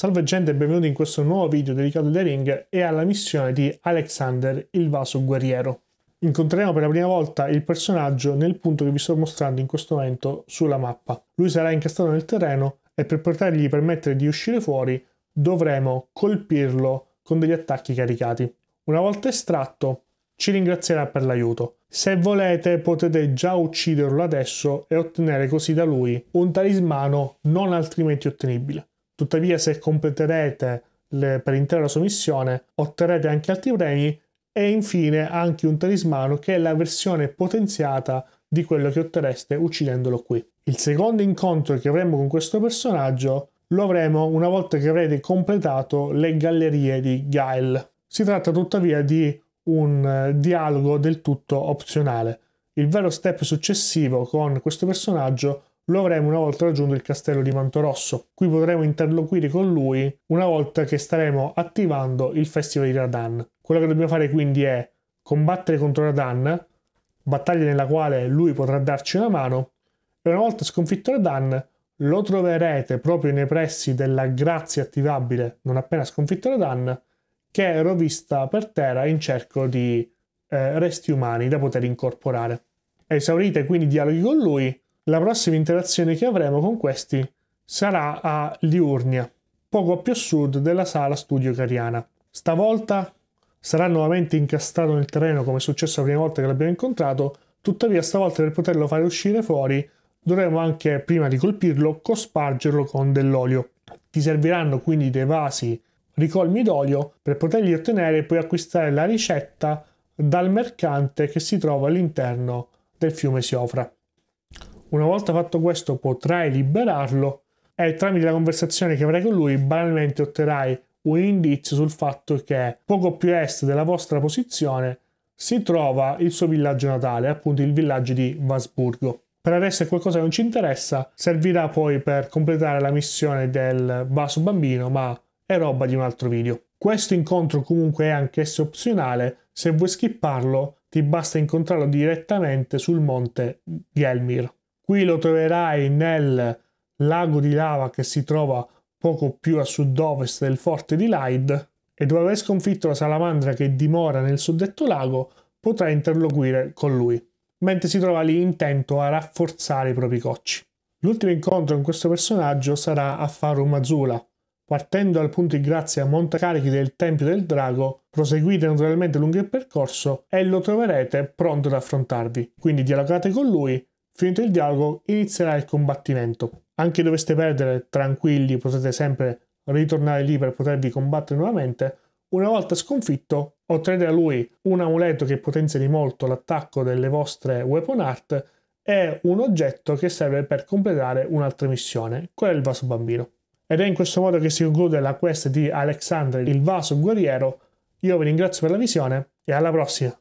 Salve gente e benvenuti in questo nuovo video dedicato a The Ring e alla missione di Alexander il Vaso Guerriero. Incontreremo per la prima volta il personaggio nel punto che vi sto mostrando in questo momento sulla mappa. Lui sarà incastrato nel terreno e per potergli permettere di uscire fuori dovremo colpirlo con degli attacchi caricati. Una volta estratto ci ringrazierà per l'aiuto. Se volete potete già ucciderlo adesso e ottenere così da lui un talismano non altrimenti ottenibile. Tuttavia, se completerete le, per intera la sua missione, otterrete anche altri premi e infine anche un talismano che è la versione potenziata di quello che otterreste uccidendolo qui. Il secondo incontro che avremo con questo personaggio lo avremo una volta che avrete completato le gallerie di Gael. Si tratta tuttavia di un eh, dialogo del tutto opzionale. Il vero step successivo con questo personaggio è lo avremo una volta raggiunto il castello di Mantorosso. Qui potremo interloquire con lui una volta che staremo attivando il festival di Radan. Quello che dobbiamo fare quindi è combattere contro Radan, battaglia nella quale lui potrà darci una mano, e una volta sconfitto Radan lo troverete proprio nei pressi della grazia attivabile non appena sconfitto Radan, che è rovista per terra in cerco di eh, resti umani da poter incorporare. Esaurite quindi i dialoghi con lui, la prossima interazione che avremo con questi sarà a Liurnia, poco più a sud della sala studio cariana. Stavolta sarà nuovamente incastrato nel terreno come è successo la prima volta che l'abbiamo incontrato, tuttavia stavolta per poterlo fare uscire fuori dovremo anche, prima di colpirlo, cospargerlo con dell'olio. Ti serviranno quindi dei vasi ricolmi d'olio per poterli ottenere e poi acquistare la ricetta dal mercante che si trova all'interno del fiume Siofra. Una volta fatto questo potrai liberarlo e tramite la conversazione che avrai con lui banalmente otterrai un indizio sul fatto che poco più a est della vostra posizione si trova il suo villaggio natale, appunto il villaggio di Vasburgo. Per adesso è qualcosa che non ci interessa, servirà poi per completare la missione del vaso bambino, ma è roba di un altro video. Questo incontro comunque è anch'esso opzionale, se vuoi skipparlo ti basta incontrarlo direttamente sul monte Gelmir. Qui lo troverai nel lago di lava che si trova poco più a sud-ovest del forte di Lyde e dopo aver sconfitto la salamandra che dimora nel suddetto lago potrai interloquire con lui, mentre si trova lì intento a rafforzare i propri cocci. L'ultimo incontro con questo personaggio sarà a Faru Mazula. Partendo dal punto di grazia montacarichi del Tempio del Drago, proseguite naturalmente lungo il percorso e lo troverete pronto ad affrontarvi. Quindi dialogate con lui Finito il dialogo inizierà il combattimento. Anche doveste perdere, tranquilli, potete sempre ritornare lì per potervi combattere nuovamente. Una volta sconfitto, ottenete da lui un amuleto che potenzia di molto l'attacco delle vostre weapon art e un oggetto che serve per completare un'altra missione, quella del vaso bambino. Ed è in questo modo che si conclude la quest di Alexandre il vaso guerriero. Io vi ringrazio per la visione e alla prossima!